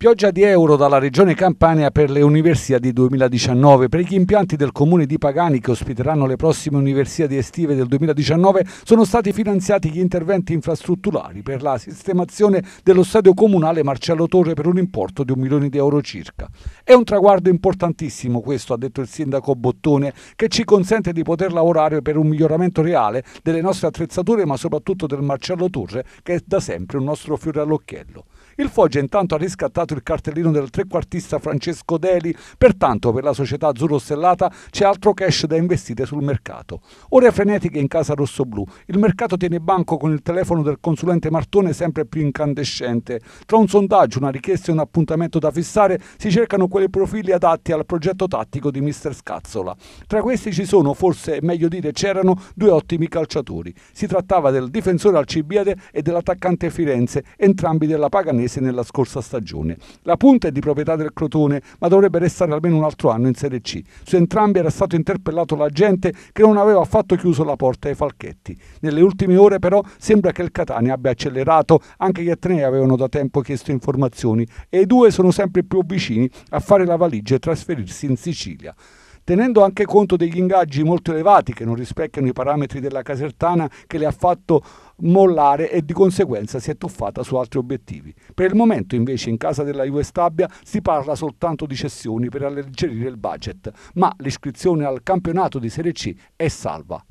Pioggia di euro dalla Regione Campania per le Universiadi 2019. Per gli impianti del comune di Pagani che ospiteranno le prossime Universiadi estive del 2019 sono stati finanziati gli interventi infrastrutturali per la sistemazione dello stadio comunale Marcello Torre per un importo di un milione di euro circa. È un traguardo importantissimo questo, ha detto il sindaco Bottone, che ci consente di poter lavorare per un miglioramento reale delle nostre attrezzature ma soprattutto del Marcello Torre che è da sempre un nostro fiore all'occhiello. Il Foggia intanto ha riscattato segnato il cartellino del trequartista Francesco Deli, pertanto per la società azzurro stellata c'è altro cash da investire sul mercato. Ore frenetiche in casa rossoblù, il mercato tiene banco con il telefono del consulente Martone sempre più incandescente. Tra un sondaggio, una richiesta e un appuntamento da fissare si cercano quei profili adatti al progetto tattico di Mister Scazzola. Tra questi ci sono, forse è meglio dire c'erano, due ottimi calciatori. Si trattava del difensore Alcibiade e dell'attaccante Firenze, entrambi della Paganese nella scorsa stagione. La punta è di proprietà del Crotone, ma dovrebbe restare almeno un altro anno in Serie C. Su entrambi era stato interpellato l'agente che non aveva affatto chiuso la porta ai Falchetti. Nelle ultime ore però sembra che il Catania abbia accelerato, anche gli Atenei avevano da tempo chiesto informazioni e i due sono sempre più vicini a fare la valigia e trasferirsi in Sicilia tenendo anche conto degli ingaggi molto elevati che non rispecchiano i parametri della Casertana che le ha fatto mollare e di conseguenza si è tuffata su altri obiettivi. Per il momento invece in casa della Juve Stabia si parla soltanto di cessioni per alleggerire il budget, ma l'iscrizione al campionato di Serie C è salva.